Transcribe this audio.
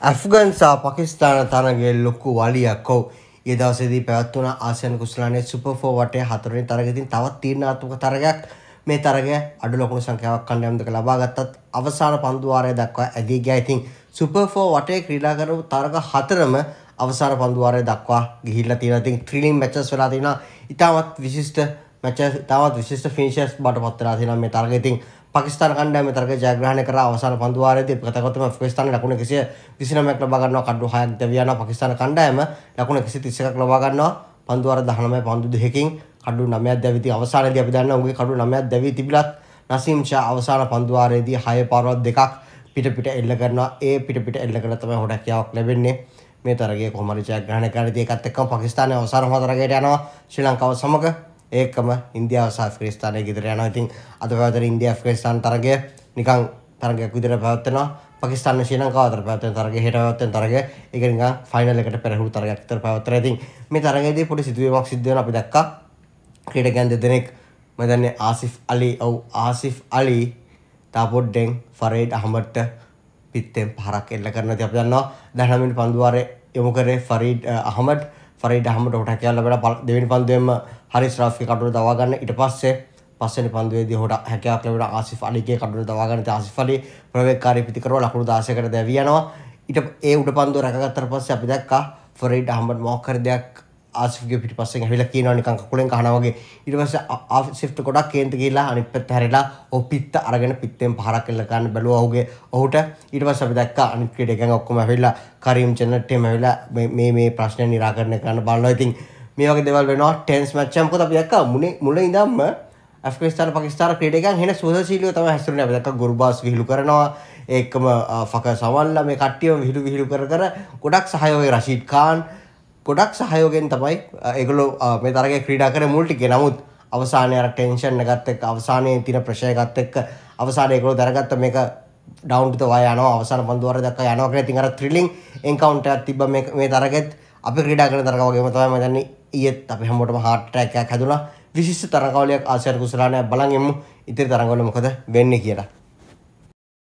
Afghan සහ පකිස්ථාන තරගේ ලොක්කු වලියක් ඔව් ඒ දවසේදී පැවැත්වුණ ආසියන් කුසලානයේ සුපර් 4 වටේ හතරවෙනි තරගයකින් තවත් තීරණාත්මක තරගයක් මේ තරගය අඩු ලකුණු සංඛ්‍යාවක් කණ්ඩායම් දෙක ලබා ගත්තත් අවසාන පන්දු වාරය දක්වා ඇදී ගියා. ඉතින් සුපර් 4 වටේ ක්‍රීඩා කරපු තරග හතරම අවසාන පන්දු වාරය දක්වා ගිහිල්ලා තියෙනවා. ඉතින් ත්‍රිලින් මැචස් වෙලා තියෙනවා. ඉතාමත් විශිෂ්ට මැච තවත් විශිෂ්ට ෆිනිෂස් බට පත්තරා තියෙනවා මේ තරගය. ඉතින් පාකිස්තාන කණ්ඩායම මේ තරගය ජයග්‍රහණය කරා අවසාන පන්දු වාරයේදී ප්‍රතිගතවම අෆ්ගානිස්තානයේ ලකුණු 129ක් ලබා ගන්නවා කඩු 6ක් දෙවියනවා පාකිස්තාන කණ්ඩායම ලකුණු 131ක් ලබා ගන්නවා පන්දු වාර 19 පන්දු දෙකකින් කඩු 9ක් දැවී තිබී අවසානයේදී අපි දන්නවා උගේ කඩු 9ක් දැවී තිබිලත් නසීම් ෂා අවසාන පන්දු වාරයේදී 6 පාරවත් දෙකක් පිට පිට එල්ල කරනවා ඒ පිට පිට එල්ල කරලා තමයි හොඩක්ියාවක් ලැබෙන්නේ. මේ තරගේ කොමරි ජයග්‍රහණය කරලා ඉතින් ඒකත් එක්කම පාකිස්තානය අවසාන හතරකට යනවා ශ්‍රී ලංකාව සමග ඒකම ඉන්දියාව සහ ෆ්‍රිස්ථානය ගෙදර යනවා. ඉතින් අද පැවතෙන ඉන්දියා ෆ්‍රිස්ථාන තරගය නිකන් තරගයක් විදිහට පැවැත්වෙනවා. පකිස්ාන ශ්‍රී ලංකාව අතර පැවැත්වෙන තරගය හෙට පැවැත්වෙන තරගය ඒක නිකන් ෆයිනල් එකට පෙරහුණු තරගයක් විතර පැවැත්වෙනවා. ඉතින් මේ තරගයේදී පොඩි සිදුවීමක් සිද්ධ වෙනවා අපි දැක්කා. ක්‍රීඩකයන් දෙදෙනෙක් මම දන්නේ ආසිෆ් අලි ඔව් ආසිෆ් අලි තාපොඩ්ඩෙන් ෆරේඩ් අහමට පිත්තෙන් පහරක් එල්ල කරන ති අප දන්නවා දැනමින් පන්දුවාරය යොමු කරේ ෆරීඩ් අහමට ෆරයිට හමට හොට කියල්ල වැඩ දෙවනි පන්දුවෙන්ම හරි ශ්‍රාෆි කටුර දවාගන්න ඉට පස්සේ පස්සෙන පන්දුවේදී හොට හැකයක් ලවට ආසි අලිගේ කටුර දවාගන්න ආසිඵලි ප්‍රවේකාරය පිතිකරව ලකුණු දාසකට දැවියනවා ඉට ඒ උට පන්දු රැකගත්තර පස්සේ අපි දැක්කා ෆොරයිට හමට මෝකර දෙයක් ආසිගේ පිටි පස්සෙන් හැවිලා කියනවා නිකන් කකුලෙන් කහනවා වගේ ඊට පස්සේ ආසිෆ්ට ගොඩක් කේන්ත ගිහිල්ලා අනිත් පැත්ත හැරිලා ඔහු පිත්ත අරගෙන පිත්තෙන් පහරක් එල්ල ගන්න බැලුවා ඔහුගේ ඔහුට ඊට පස්සේ අපි දැක්කා අනිත් ක්‍රීඩ එකෙන් ඔක්කොම හැවිලා කරීම් චෙන්නට් එහෙම හැවිලා මේ මේ ප්‍රශ්න निराකරණය කරන්න බලනවා ඉතින් මේ වගේ දේවල් වෙනවා ටෙන්ස් මැච් එක මොකද අපි දැක්කා මුනේ මුල ඉඳන්ම ඇෆගනිස්ාන පකිස්ාන ක්‍රට එකන් හෙන සුදශීලිය තම හැසරන දක් ගුරුබාස් හිලු කරනවා ඒකම ෆක සවල්ල මේ කට්ටියම හිරු විහිරු කර කර ගොඩක් සහයෝය රශීත් කාන් ගොඩක් සහයෝගෙන් තමයි ඒගොලු මේ තරගේ ක්‍රීඩා කර මුල්ටික නමුත් අවසානය අර ටෙන්ෂන් එකත් එක්ක අවසානයේ තියෙන ප්‍රෙෂර් එකත් එක්ක අවසානයේ ඒගොල්ලෝ දරගත්ත මේක ඩවුන් ටු ද වය යනවා අවසාන පන්දු වර දක්වා යනවා කියලා ඉතින් අර ත්‍රිලින් එන්කවුන්ටර් එකක් තිබ්බ මේ මේ තරගෙත් අපි ක්‍රීඩා කරන තරග වගේම තමයි මම දන්නේ ඊයේත් අපි හැමෝටම හાર્ට් ඇටැක් එකක් හැදුනා විශිෂ්ට තරගවලියක් ආසියානු කුසලානය බලන් එමු ඉතින් තරගවල මොකද වෙන්නේ කියලා